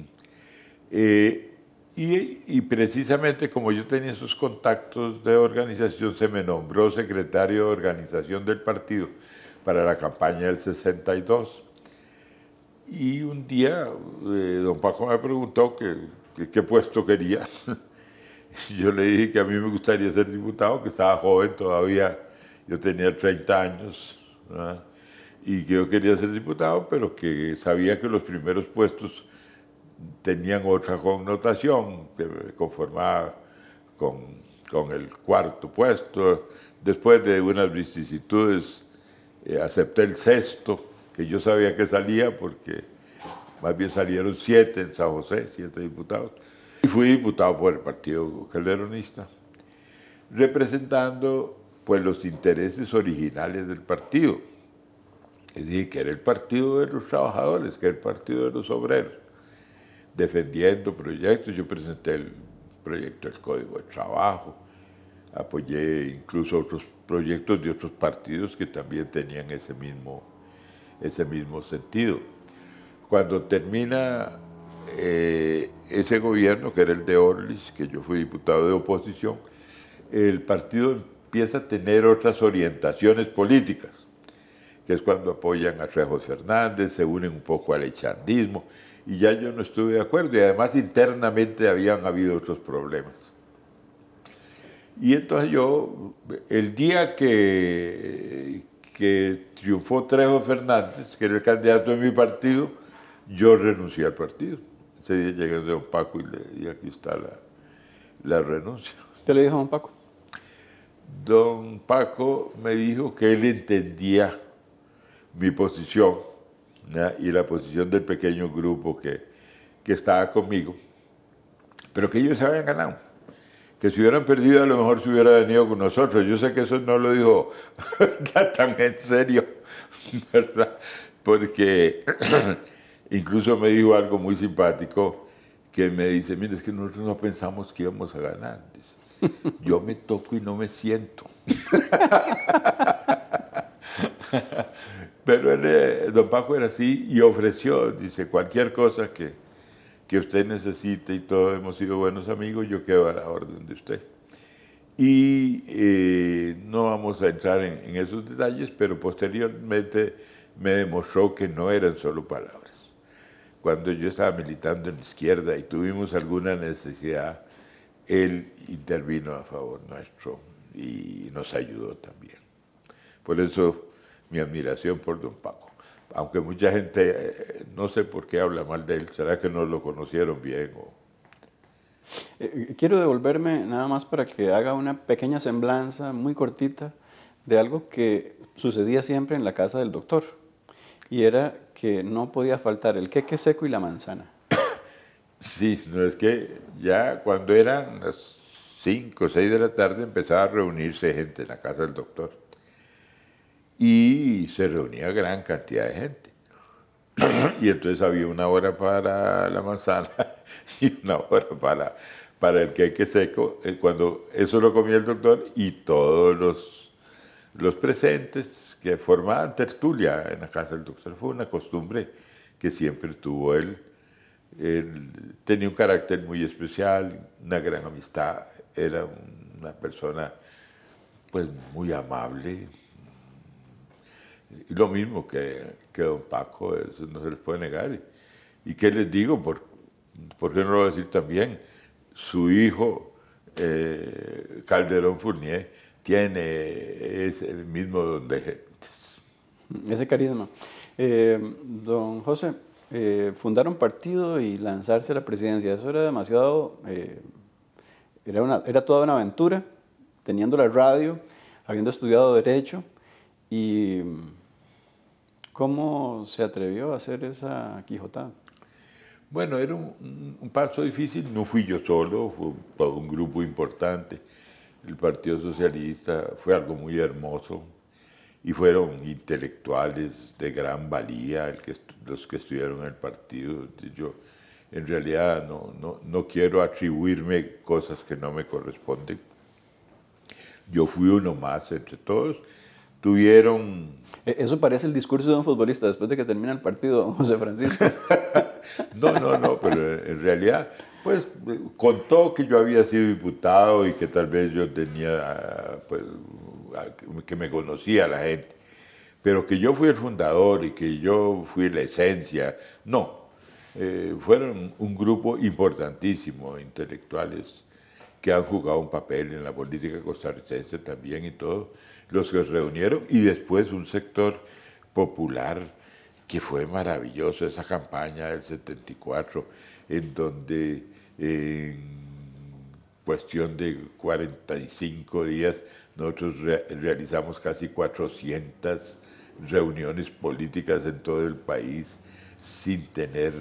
S2: Eh, y, y, precisamente como yo tenía esos contactos de organización, se me nombró secretario de organización del partido para la campaña del 62. Y un día eh, don Paco me preguntó qué puesto quería. yo le dije que a mí me gustaría ser diputado, que estaba joven todavía, yo tenía 30 años, y que yo quería ser diputado, pero que sabía que los primeros puestos tenían otra connotación, que me conformaba con, el cuarto puesto. Después de unas vicisitudes, eh, acepté el sexto que yo sabía que salía porque más bien salieron siete en San José, siete diputados. Y fui diputado por el Partido Calderonista, representando pues los intereses originales del partido. Es decir, que era el partido de los trabajadores, que era el partido de los obreros, defendiendo proyectos. Yo presenté el proyecto del Código de Trabajo, apoyé incluso otros proyectos de otros partidos que también tenían ese mismo ese mismo sentido. Cuando termina eh, ese gobierno, que era el de Orlis, que yo fui diputado de oposición, el partido empieza a tener otras orientaciones políticas, que es cuando apoyan a Trejos Fernández, se unen un poco al echandismo, y ya yo no estuve de acuerdo, y además internamente habían habido otros problemas. Y entonces yo, el día que, que triunfó Trejo Fernández, que era el candidato de mi partido, yo renuncié al partido. Ese día llegué de don Paco y, le, aquí está la, renuncia.
S1: ¿Te le dijo a don Paco?
S2: Don Paco me dijo que él entendía mi posición y la posición del pequeño grupo que, que estaba conmigo, pero que ellos se habían ganado que si hubieran perdido a lo mejor se hubiera venido con nosotros. Yo sé que eso no lo dijo tan en serio, ¿verdad? Porque incluso me dijo algo muy simpático que me dice, mire, es que nosotros no pensamos que íbamos a ganar. Yo me toco y no me siento. Pero él, eh, don Paco era así y ofreció, dice, cualquier cosa que que usted necesite y todos hemos sido buenos amigos, yo quedo a la orden de usted. Y eh, no vamos a entrar en, esos detalles, pero posteriormente me demostró que no eran solo palabras. Cuando yo estaba militando en la izquierda y tuvimos alguna necesidad, él intervino a favor nuestro y nos ayudó también. Por eso mi admiración por don Paco aunque mucha gente, eh, no sé por qué habla mal de él, será que no lo conocieron bien
S1: eh, Quiero devolverme nada más para que haga una pequeña semblanza muy cortita de algo que sucedía siempre en la casa del doctor, y era que no podía faltar el queque seco y la manzana. Sí, no es que ya cuando eran las
S2: 5 o 6 de la tarde empezaba a reunirse gente en la casa del doctor y se reunía gran cantidad de gente. y entonces había una hora para la manzana y una hora para, para el queque seco. Eh, cuando eso lo comía el doctor y todos los, los presentes que formaban tertulia en la casa del doctor, fue una costumbre que siempre tuvo él. él tenía un carácter muy especial, una gran amistad, era una persona pues muy amable, lo mismo que, que don Paco, eso no se les puede negar. ¿Y qué les digo? ¿Por, qué no lo voy a decir también? Su hijo, eh, Calderón Fournier, tiene, es el mismo don
S1: de Ese carisma. Eh, don José, eh, fundar un partido y lanzarse a la presidencia, eso era demasiado, era, era toda una aventura, teniendo la radio, habiendo estudiado Derecho. ¿Y cómo se atrevió a hacer esa Quijotada?
S2: Bueno, era un,
S1: paso difícil, no fui yo solo, fue todo un
S2: grupo importante. El Partido Socialista fue algo muy hermoso y fueron intelectuales de gran valía que, los que estuvieron en el partido. Yo en realidad no, no, no quiero atribuirme cosas que no
S1: me corresponden. Yo fui uno más entre todos tuvieron... E, eso parece el discurso de un futbolista después de que termina el partido, José Francisco. no, no, no, pero en realidad, pues contó que yo había sido
S2: diputado y que tal vez yo tenía, ah, pues, ah, que me conocía la gente, pero que yo fui el fundador y que yo fui la esencia. No, eh, fueron un grupo importantísimo, intelectuales, que han jugado un papel en la política costarricense también y todo los que se reunieron y después un sector popular que fue maravilloso, esa campaña del 74, en donde en cuestión de 45 días nosotros realizamos casi 400 reuniones políticas en todo el país sin tener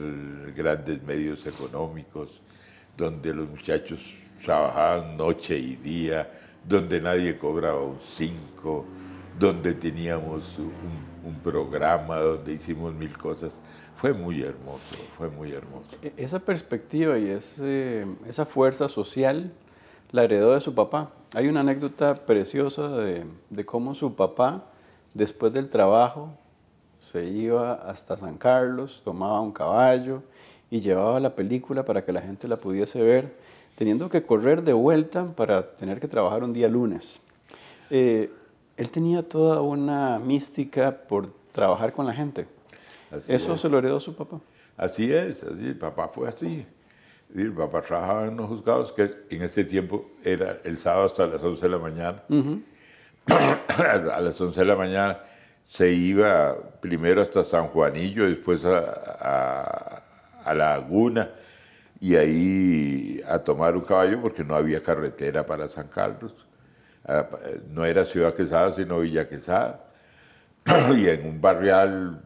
S2: grandes medios económicos, donde los muchachos trabajaban noche y día, donde nadie cobraba un 5, donde teníamos un, programa, donde hicimos mil cosas. Fue muy hermoso,
S1: fue muy hermoso. E-, esa perspectiva y esa fuerza social la heredó de su papá. Hay una anécdota preciosa de cómo su papá, después del trabajo, se iba hasta San Carlos, tomaba un caballo y llevaba la película para que la gente la pudiese ver teniendo que correr de vuelta para tener que trabajar un día lunes. Eh, él tenía toda una mística por trabajar con la gente. Eso se lo heredó su papá.
S2: Así es, así, papá fue así. papá trabajaba en los juzgados, que en ese tiempo era el sábado hasta las 11 de la mañana. a las 11 de la mañana se iba primero hasta San Juanillo, después a, a La Laguna, y ahí a tomar un caballo porque no había carretera para San Carlos. Ah, eh, no era Ciudad Quesada, sino Villa Quesada. Y en un barrial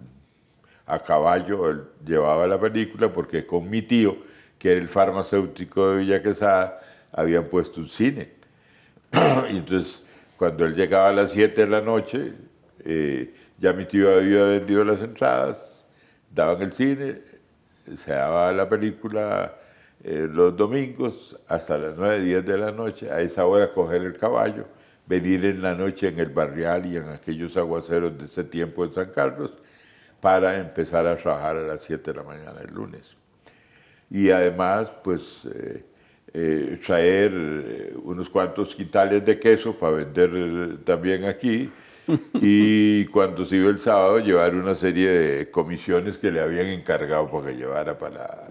S2: a caballo él llevaba la película porque con mi tío, que era el farmacéutico de Villa Quesada, habían puesto un cine. Y entonces, cuando él llegaba a las 7 de la noche, eh, ya mi tío había vendido las entradas, daban el cine, se daba la película eh, los domingos hasta las 9, 10 de la noche, a esa hora coger el caballo, venir en la noche en el barrial y en aquellos aguaceros de ese tiempo en San Carlos, para empezar a trabajar a las 7 de la mañana el lunes. Y además, pues, eh, eh, traer unos cuantos quintales de queso para vender también aquí. Y cuando se iba el sábado, llevar una serie de comisiones que le habían encargado para que llevara para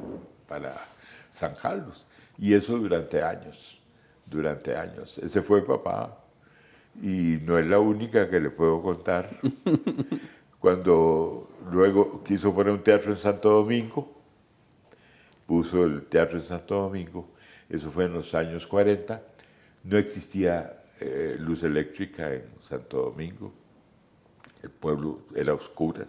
S2: San Carlos. Y eso durante años, durante años. Ese fue papá. Y no es la única que le puedo contar. Cuando luego quiso poner un teatro en Santo Domingo, puso el teatro en Santo Domingo, eso fue en los años 40, no existía eh, luz eléctrica en Santo Domingo, el pueblo era oscuro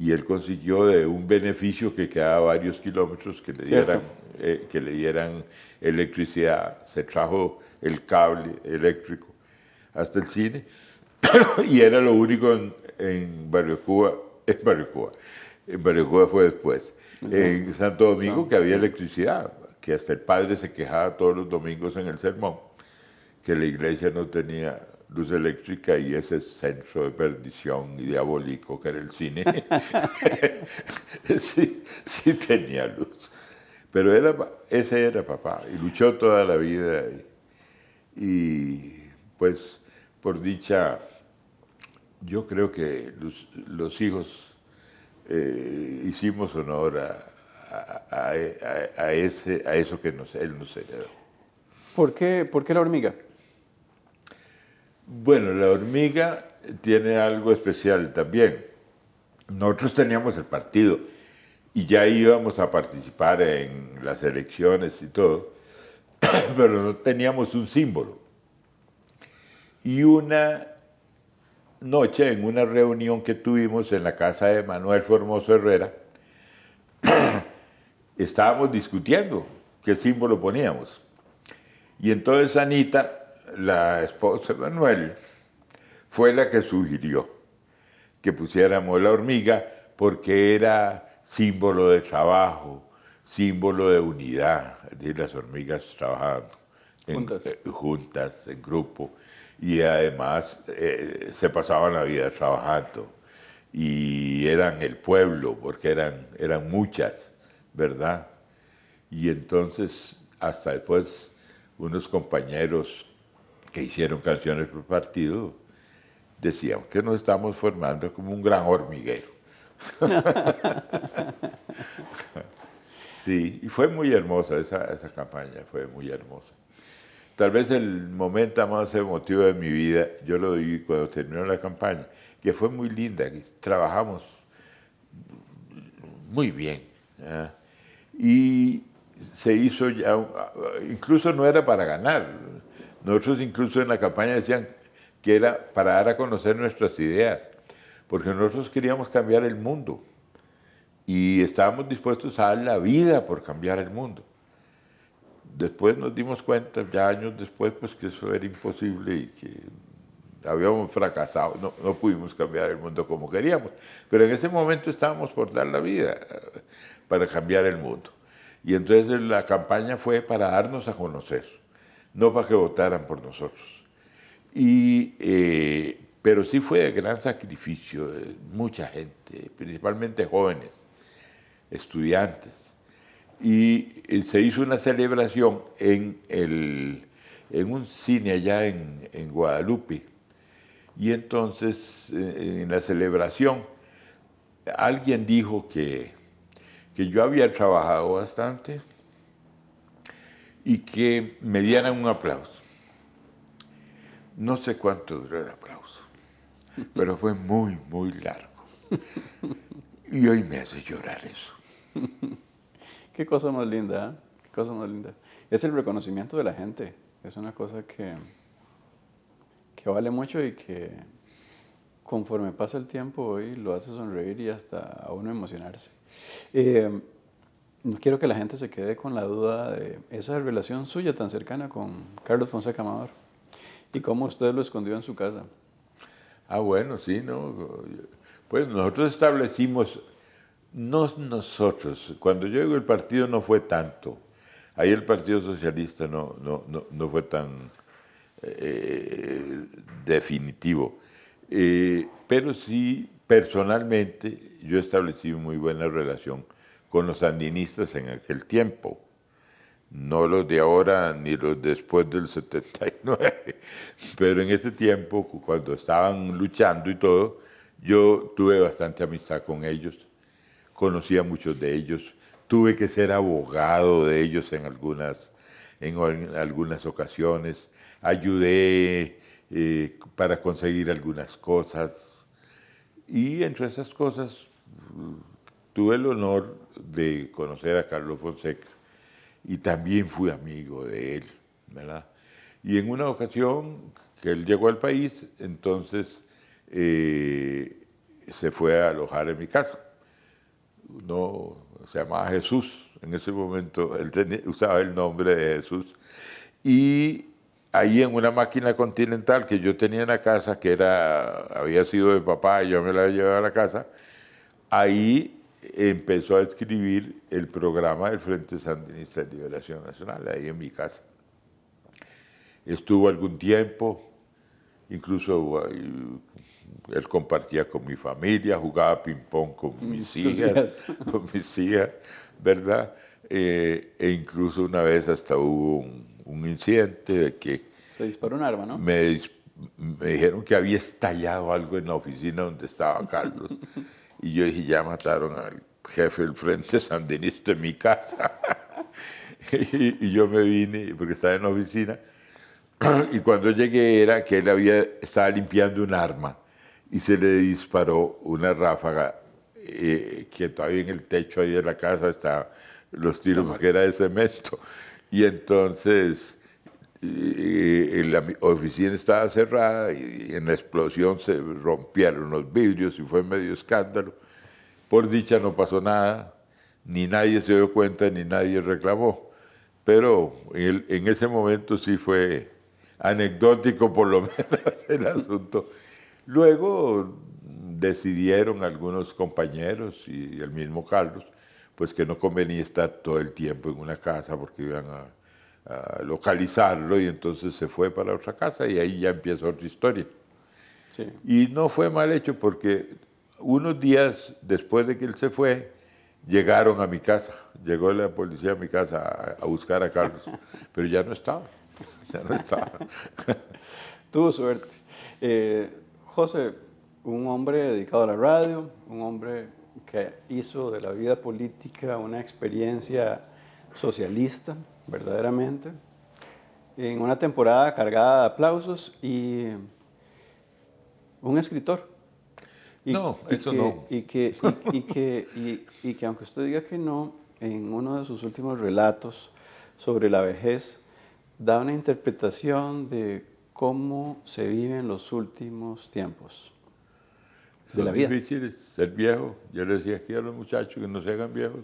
S2: y él consiguió de un beneficio que quedaba varios kilómetros que le dieran, eh, que le dieran electricidad. Se trajo el cable eléctrico hasta el cine y era lo único en, Barrio Cuba, en Barrio Cuba, en Barrio Cuba fue después, en Santo Domingo que había electricidad, que hasta el padre se quejaba todos los domingos en el sermón, que la iglesia no tenía luz eléctrica y ese centro de perdición y diabólico que era el cine, sí, sí, tenía luz. Pero era, ese era papá y luchó toda la vida. Y, pues, por dicha, yo creo que los, hijos eh, hicimos honor a, ese, a eso que nos, él nos heredó.
S1: ¿Por qué, ¿Por qué la hormiga?
S2: Bueno, la hormiga tiene algo especial también. Nosotros teníamos el partido y ya íbamos a participar en las elecciones y todo, pero no teníamos un símbolo. Y una noche, en una reunión que tuvimos en la casa de Manuel Formoso Herrera, estábamos discutiendo qué símbolo poníamos. Y entonces Anita la esposa Manuel fue la que sugirió que pusiéramos la hormiga porque era símbolo de trabajo, símbolo de unidad, es las hormigas trabajaban juntas. En, eh, juntas, en grupo, y además eh, se pasaban la vida trabajando, y eran el pueblo, porque eran, eran muchas, ¿verdad? Y entonces, hasta después, unos compañeros que hicieron canciones por partido, decían que nos estamos formando como un gran hormiguero. sí, y fue muy hermosa esa, esa campaña, fue muy hermosa. Tal vez el momento más emotivo de mi vida, yo lo vi cuando terminó la campaña, que fue muy linda, que trabajamos muy bien. Y se hizo ya, incluso no era para ganar, nosotros incluso en la campaña decían que era para dar a conocer nuestras ideas, porque nosotros queríamos cambiar el mundo y estábamos dispuestos a dar la vida por cambiar el mundo. Después nos dimos cuenta, ya años después, pues que eso era imposible y que habíamos fracasado, no, no, pudimos cambiar el mundo como queríamos, pero en ese momento estábamos por dar la vida eh, para cambiar el mundo. Y entonces la campaña fue para darnos a conocer no para que votaran por nosotros. Eh, pero sí fue de gran sacrificio mucha gente, principalmente jóvenes, estudiantes. Y eh, se hizo una celebración en, un cine allá en, Guadalupe. Y entonces, eh, en la celebración, alguien dijo que, que yo había trabajado bastante y que me dieran un aplauso. No sé cuánto duró el aplauso, pero fue muy, muy largo. Y hoy me hace llorar eso.
S1: Qué cosa más linda, ¿eh? qué cosa más linda. Es el reconocimiento de la gente. Es una cosa que, que vale mucho y que conforme pasa el tiempo hoy lo hace sonreír y hasta a uno emocionarse. Eh, no quiero que la gente se quede con la duda de esa relación suya tan cercana con Carlos Fonseca Amador y cómo usted lo escondió en su casa. Ah, bueno, sí, ¿no? Pues nosotros establecimos,
S2: no nosotros, cuando yo el partido no fue tanto, ahí el Partido Socialista no, no, fue tan eh, definitivo, eh, pero sí personalmente yo establecí muy buena relación con los sandinistas en aquel tiempo, no los de ahora ni los después del 79, pero en ese tiempo, cuando estaban luchando y todo, yo tuve bastante amistad con ellos, conocía a muchos de ellos, tuve que ser abogado de ellos en algunas, algunas ocasiones, ayudé eh, para conseguir algunas cosas y entre esas cosas mm, tuve el honor de conocer a Carlos Fonseca y también fui amigo de él, Y en una ocasión que él llegó al país, entonces eh, se fue a alojar en mi casa. No, se llamaba Jesús, en ese momento él usaba el nombre de Jesús. Y ahí en una máquina continental que yo tenía en la casa, que era, había sido de papá, yo me la había llevado a la casa, ahí empezó a escribir el programa del Frente Sandinista de Liberación Nacional, ahí en mi casa. Estuvo algún tiempo, incluso eh, él compartía con mi familia, jugaba ping-pong con mm, mis hijas, con mis hijas, ¿verdad? Eh, e incluso una vez hasta hubo un, incidente de que...
S1: Se disparó un arma, ¿no?
S2: Me, me dijeron que había estallado algo en la oficina donde estaba Carlos. Y yo dije, ya mataron al jefe del Frente Sandinista en mi casa. y, yo me vine, porque estaba en la oficina, y cuando llegué era que él había, estaba limpiando un arma y se le disparó una ráfaga eh, que todavía en el techo ahí de la casa estaban los tiros, porque era de cemento. Y entonces la oficina estaba cerrada y en la explosión se rompieron los vidrios y fue medio escándalo. Por dicha no pasó nada, ni nadie se dio cuenta, ni nadie reclamó. Pero en, ese momento sí fue anecdótico por lo menos el asunto. Luego decidieron algunos compañeros y el mismo Carlos, pues que no convenía estar todo el tiempo en una casa porque iban a localizarlo y entonces se fue para otra casa y ahí ya empieza otra historia. Y no fue mal hecho porque unos días después de que él se fue, llegaron a mi casa, llegó la policía a mi casa a, buscar a Carlos, pero ya no estaba, ya no estaba.
S1: Tuvo suerte. Eh, José, un hombre dedicado a la radio, un hombre que hizo de la vida política una experiencia socialista, verdaderamente, en una temporada cargada de aplausos y un escritor. Y, no, eso que, no. Y que, y, que, aunque usted diga que no, en uno de sus últimos relatos sobre la vejez, da una interpretación de cómo se viven los últimos tiempos de la vida.
S2: ser viejo. Yo le decía aquí a los muchachos que no se hagan viejos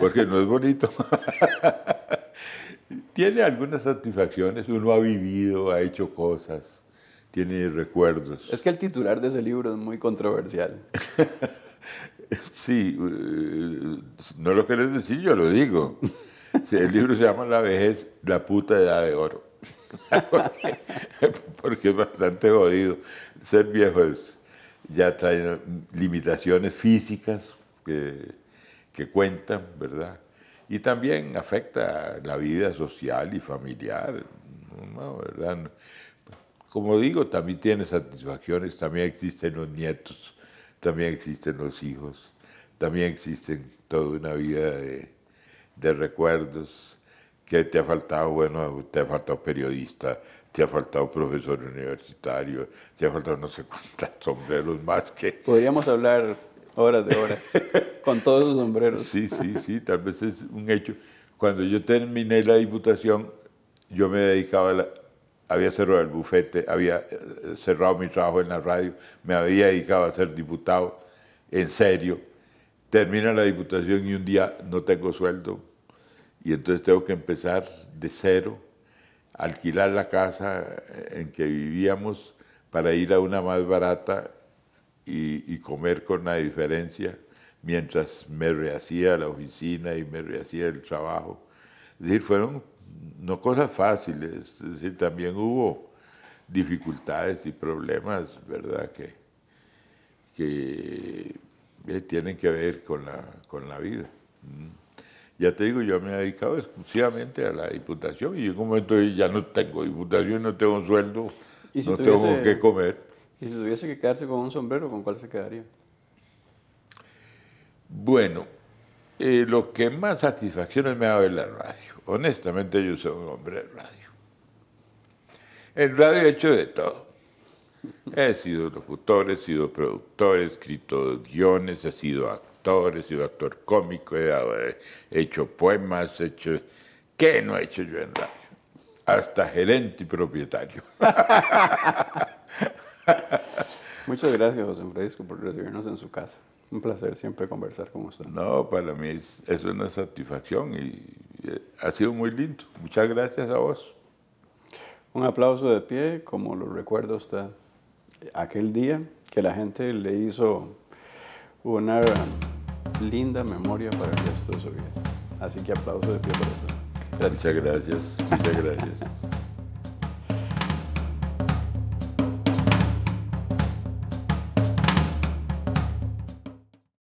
S2: porque no es bonito. tiene algunas satisfacciones, uno ha vivido, ha hecho cosas, tiene recuerdos.
S1: Es que el titular de ese libro es muy controversial.
S2: sí, eh, no lo querés decir, yo lo digo. El libro se llama La vejez, la puta edad de oro. porque, es bastante jodido. Ser viejo ya trae limitaciones físicas que que cuentan, ¿verdad? Y también afecta la vida social y familiar, ¿verdad? Como digo, también tiene satisfacciones, también existen los nietos, también existen los hijos, también existen toda una vida de, de recuerdos que te ha faltado, bueno, te ha faltado periodista, te ha faltado profesor universitario, te ha faltado no sé cuántos sombreros más
S1: que... Podríamos hablar Horas de horas,
S2: con todos sus sombreros. Sí, sí, sí, tal vez es un hecho. Cuando yo terminé la diputación, yo me dedicaba a la, había cerrado el bufete, había eh, cerrado mi trabajo en la radio, me había dedicado a ser diputado, en serio. Termina la diputación y un día no tengo sueldo y entonces tengo que empezar de cero, alquilar la casa eh, en que vivíamos para ir a una más barata y, comer con la diferencia mientras me rehacía la oficina y me rehacía el trabajo. Es decir, fueron no cosas fáciles, es decir, también hubo dificultades y problemas, ¿verdad? Que, que eh, tienen que ver con la, con la vida. Mm. Ya te digo, yo me he dedicado exclusivamente a la diputación y en un momento ya no tengo diputación, no tengo sueldo, no tengo qué comer.
S1: Y si tuviese que quedarse con un sombrero, ¿con cuál se quedaría?
S2: Bueno, eh, lo que más satisfacciones me ha dado es la radio. Honestamente, yo soy un hombre de radio. En radio he hecho de todo. He sido locutor, he sido productor, he escrito guiones, he sido actor, he sido actor cómico, he, eh, he hecho poemas, he hecho... ¿Qué no he hecho yo en radio? Hasta gerente y propietario.
S1: Muchas gracias, José Francisco, por recibirnos en su casa. Un placer siempre conversar con usted. No, para mí es,
S2: es una satisfacción y, eh, ha sido muy lindo. Muchas gracias a vos.
S1: Un aplauso de pie, como lo recuerdo hasta aquel día que la gente le hizo una linda memoria para el resto de su vida. Así que aplauso de pie para eso. Muchas gracias, muchas gracias.